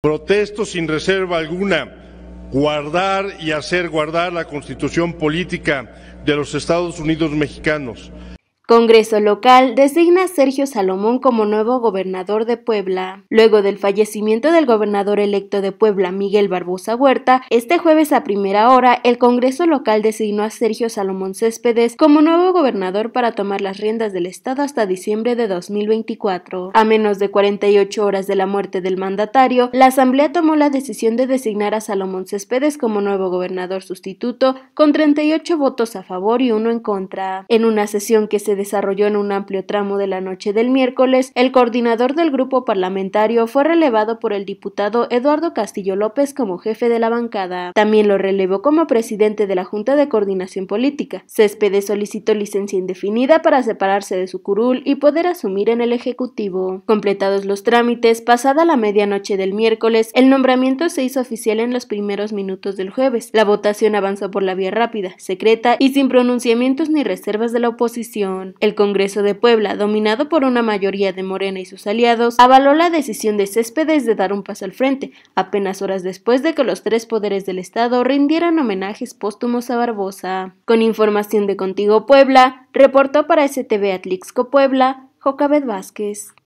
Protesto sin reserva alguna guardar y hacer guardar la constitución política de los Estados Unidos mexicanos, Congreso local designa a Sergio Salomón como nuevo gobernador de Puebla. Luego del fallecimiento del gobernador electo de Puebla, Miguel Barbosa Huerta, este jueves a primera hora, el Congreso local designó a Sergio Salomón Céspedes como nuevo gobernador para tomar las riendas del Estado hasta diciembre de 2024. A menos de 48 horas de la muerte del mandatario, la Asamblea tomó la decisión de designar a Salomón Céspedes como nuevo gobernador sustituto, con 38 votos a favor y uno en contra. En una sesión que se desarrolló en un amplio tramo de la noche del miércoles, el coordinador del grupo parlamentario fue relevado por el diputado Eduardo Castillo López como jefe de la bancada. También lo relevó como presidente de la Junta de Coordinación Política. Céspedes solicitó licencia indefinida para separarse de su curul y poder asumir en el Ejecutivo. Completados los trámites, pasada la medianoche del miércoles, el nombramiento se hizo oficial en los primeros minutos del jueves. La votación avanzó por la vía rápida, secreta y sin pronunciamientos ni reservas de la oposición. El Congreso de Puebla, dominado por una mayoría de Morena y sus aliados, avaló la decisión de Céspedes de dar un paso al frente, apenas horas después de que los tres poderes del Estado rindieran homenajes póstumos a Barbosa. Con información de Contigo Puebla, reportó para STV Atlixco Puebla, Jocabet Vázquez.